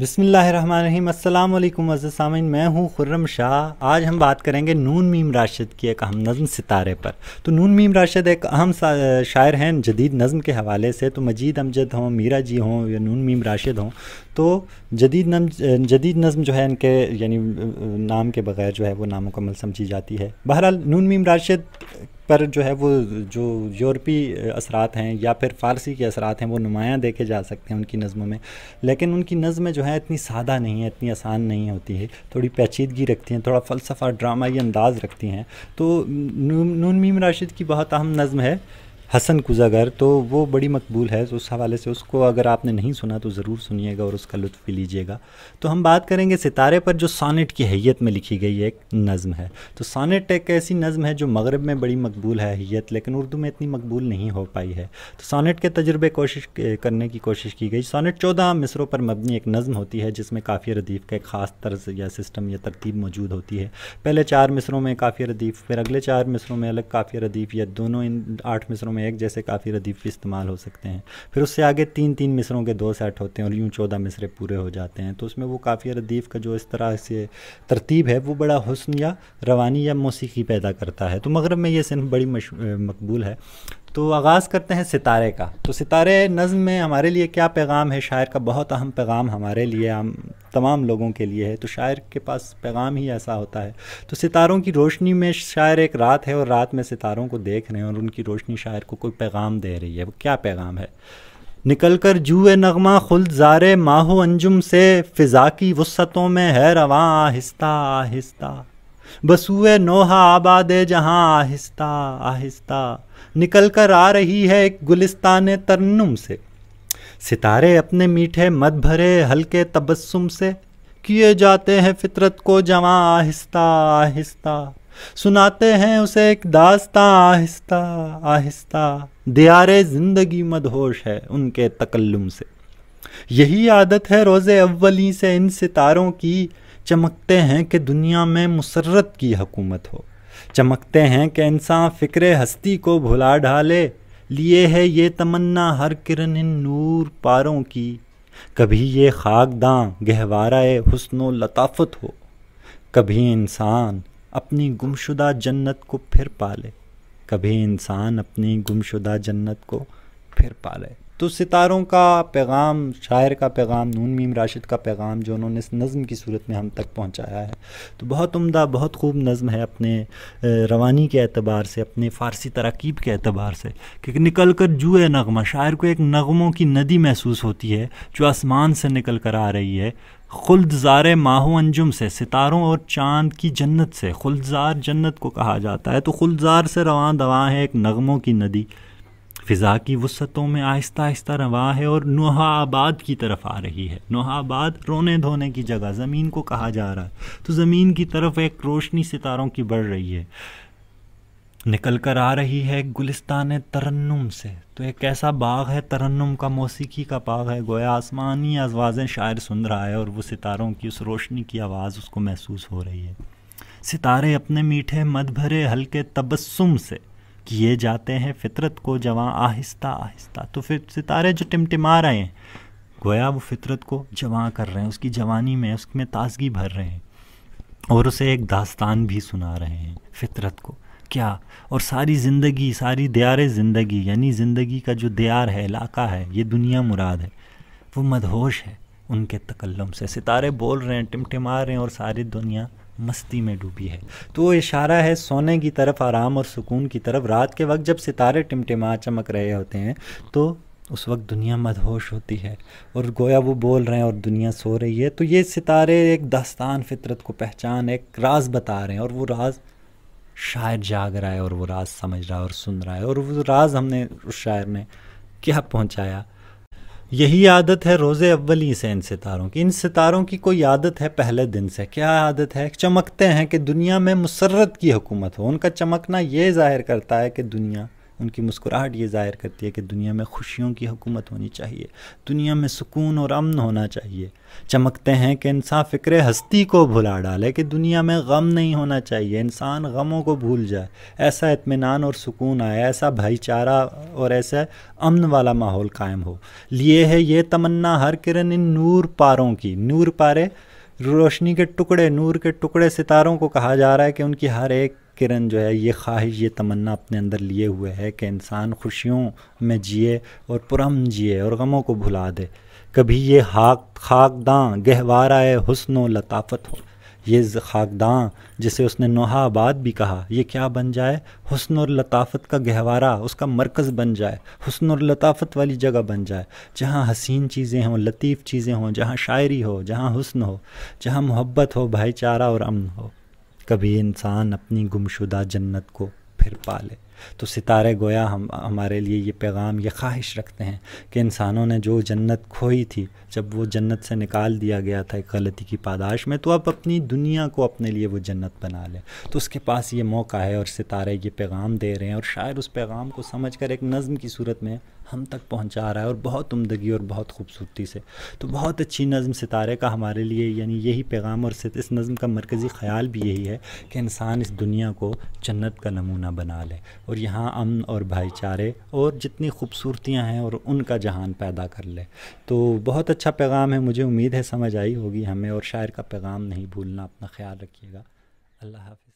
बिसमीम अल्लाम अज़ सामिन मैं हूँ खुर्रम शाह आज हम बात करेंगे नून मीम राशिद की एक अहम नज़म सितारे पर तो नून मीम राशिद एक अहम शायर हैं जदीद नज़म के हवाले से तो मजीद अमजद हों मीरा जी हों या नून मीम राशिद हों तो जदीद नम जदीद नज़म जो है इनके यानी नाम के बगैर जो है वो नामुकम्मल समझी जाती है बहरहाल नून मीम राशिद पर जो है वो जो यूरोपी असरात हैं या फिर फ़ारसी के असरात हैं वो नुमायाँ देखे जा सकते हैं उनकी नज़मों में लेकिन उनकी नज़में जो है इतनी सादा नहीं है इतनी आसान नहीं होती है थोड़ी पेचीदगी रखती हैं थोड़ा फ़लसफ़ा ड्रामाई अंदाज़ रखती हैं तो नून मीम राशिद की बहुत अहम नज़म है हसन कुजागर तो वो बड़ी मकबूल है तो उस हवाले से उसको अगर आपने नहीं सुना तो ज़रूर सुनिएगा और उसका लुत्फ़ भी लीजिएगा तो हम बात करेंगे सितारे पर जो सानेट की हैत में लिखी गई एक नज़म है तो सानेट एक ऐसी नज़म है जो मगरब में बड़ी मकबूल है हैत लेकिन उर्दू में इतनी मकबूल नहीं हो पाई है तो सानेट के तजर्बे कोशिश करने की कोशिश की गई सानेट चौदह मिसरों पर मबनी एक नज़म होती है जिसमें काफ़ी रदीफ़ का एक ख़ास तर्ज या सिस्टम या तरतीब मौजूद होती है पहले चार मिसरों में काफ़ी रदीफ़ फिर अगले चार मिसरों में अलग काफ़ी रदीफ़ या दोनों इन आठ मिसरों में में एक जैसे काफ़ी रदीफ इस्तेमाल हो सकते हैं फिर उससे आगे तीन तीन मिसरों के दो सेट होते हैं और यूँ चौदह मिसरे पूरे हो जाते हैं तो उसमें वो काफ़ी रदीफ का जो इस तरह से तरतीब है वो बड़ा हसन या रवानी या मौसीकी पैदा करता है तो मगरब में ये सिर्फ बड़ी मकबूल है तो आगाज़ करते हैं सितारे का तो सितारे नज़म में हमारे लिए क्या पैगाम है शायर का बहुत अहम पैगाम हमारे लिए हम तमाम लोगों के लिए है तो शायर के पास पैगाम ही ऐसा होता है तो सितारों की रोशनी में शायर एक रात है और रात में सितारों को देख रहे हैं और उनकी रोशनी शायर को कोई पैगाम दे रही है वो क्या पैगाम है निकल कर जुए नगमा खुल जारे माहो अंजुम से फ़िज़ा की वसतों में है रवा आहिस्ता आहिस्ता बसुए नोहा आबाद जहाँ आहिस्ता आहिस्ता निकल कर आ रही है एक गुलिस्तान तरन्नुम से सितारे अपने मीठे मत भरे हल्के तबस्सुम से किए जाते हैं फितरत को जमा आहिस्ता आहिस्ता सुनाते हैं उसे एक दास्ता आहिस्ता आहिस्ता दियारे ज़िंदगी मदहोश है उनके तकल्लुम से यही आदत है रोज़े अव्वली से इन सितारों की चमकते हैं कि दुनिया में मुसरत की हकूमत हो चमकते हैं कि इंसान फ़िक्र हस्ती को भुला ढाले लिए है ये तमन्ना हर किरण नूर पारों की कभी ये खाकदा गहवारा हसन लताफत हो कभी इंसान अपनी गुमशुदा जन्नत को फिर पाले कभी इंसान अपनी गुमशुदा जन्नत को फिर पाले तो सितारों का पैगाम शायर का पैगाम नून मीम राशिद का पैगाम जो उन्होंने इस नज़म की सूरत में हम तक पहुँचाया है तो बहुत उम्दा बहुत खूब नज़म है अपने रवानी के अतबार से अपने फ़ारसी तरकीब के एतबार से कि निकल कर जू है नगमा शायर को एक नगमों की नदी महसूस होती है जो आसमान से निकल कर आ रही है खुलदजार माहो अंजुम से सितारों और चांद की जन्नत से खुलजार जन्नत को कहा जाता है तो खुलजार से रवान दवा है एक नगमों की नदी फ़िज़ा की वसतों में आहिस्ता आहिस्ता रवा है और नुहाबाद की तरफ आ रही है नुहाबाद रोने धोने की जगह ज़मीन को कहा जा रहा है तो ज़मीन की तरफ एक रोशनी सितारों की बढ़ रही है निकल कर आ रही है गुलिस्तान तरन्नुम से तो एक ऐसा बाग है तरन्नुम का मौसीकी का बाग है गोया आसमानी आवाज़ें शायर सुन रहा है और वो सितारों की उस रोशनी की आवाज़ उसको महसूस हो रही है सितारे अपने मीठे मद भरे हल्के तबस्सुम से किए जाते हैं फितरत को जवां आहिस्ता आहिस्ता तो फिर सितारे जो टिमटिमा रहे हैं गोया वो फितरत को जवां कर रहे हैं उसकी जवानी में उसमें ताजगी भर रहे हैं और उसे एक दास्तान भी सुना रहे हैं फितरत को क्या और सारी ज़िंदगी सारी दियार ज़िंदगी यानी ज़िंदगी का जो दियार है इलाका है ये दुनिया मुराद है वो मदहोश है उनके तकल्लम से सितारे बोल रहे हैं टिमटिमा रहे हैं और सारी दुनिया मस्ती में डूबी है तो वो इशारा है सोने की तरफ आराम और सुकून की तरफ रात के वक्त जब सितारे टिमटिमा चमक रहे होते हैं तो उस वक्त दुनिया मदहोश होती है और गोया वो बोल रहे हैं और दुनिया सो रही है तो ये सितारे एक दास्तान फितरत को पहचान एक राज बता रहे हैं और वो राज शायर जाग रहा है और वो राज समझ रहा है और सुन रहा है और वो राज हमने उस शायर ने क्या पहुंचाया यही आदत है रोज़ अव्वली से इन सितारों की इन सितारों की कोई आदत है पहले दिन से क्या आदत है चमकते हैं कि दुनिया में मुसरत की हुकूमत हो उनका चमकना ये ज़ाहिर करता है कि दुनिया उनकी मुस्कुराहट ये ज़ाहिर करती है कि दुनिया में खुशियों की हुकूमत होनी चाहिए दुनिया में सुकून और अमन होना चाहिए चमकते हैं कि इंसान फ़िक्र हस्ती को भुला डाले कि दुनिया में गम नहीं होना चाहिए इंसान गमों को भूल जाए ऐसा इतमान और सुकून आए ऐसा भाईचारा और ऐसा अमन वाला माहौल कायम हो लिए है ये तमन्ना हर किरण इन नूर पारों की नूर पारे रोशनी के टुकड़े नूर के टुकड़े सितारों को कहा जा रहा है कि उनकी हर एक किरण जो है ये ख्वाहिश ये तमन्ना अपने अंदर लिए हुए है कि इंसान खुशियों में जिए और पुरम जिए और गमों को भुला दे कभी ये हाक खाकदां गहवारा हसन लताफ़त हो ये खाकदाँ जिसे उसने नोहाबाद भी कहा ये क्या बन जाए हसन और लताफ़त का गहवारा उसका मरकज़ बन जाए हसन और लताफ़त वाली जगह बन जाए जहाँ हसीन चीज़ें हों लतीफ़ चीज़ें हों जहाँ शायरी हो जहाँ हसन हो जहाँ मोहब्बत हो भाईचारा और अमन हो कभी इंसान अपनी गुमशुदा जन्नत को फिर पा ले तो सितारे गोया हम हमारे लिए ये पैगाम ये ख्वाहिश रखते हैं कि इंसानों ने जो जन्नत खोई थी जब वो जन्नत से निकाल दिया गया था एक गलती की पादाश में तो अब अपनी दुनिया को अपने लिए वो जन्नत बना लें तो उसके पास ये मौका है और सितारे ये पैगाम दे रहे हैं और शायर उस पैगाम को समझ कर एक नज़म की सूरत में हम तक पहुंचा रहा है और बहुत उमदगी और बहुत खूबसूरती से तो बहुत अच्छी नज़म सितारे का हमारे लिए यानी यही पैगाम और इस नज़म का मरकज़ी ख्याल भी यही है कि इंसान इस दुनिया को जन्नत का नमूना बना ले और यहाँ अमन और भाईचारे और जितनी खूबसूरतियाँ हैं और उनका जहान पैदा कर ले तो बहुत अच्छा पैगाम है मुझे उम्मीद है समझ आई होगी हमें और शायर का पैगाम नहीं भूलना अपना ख्याल रखिएगा अल्लाह हाफि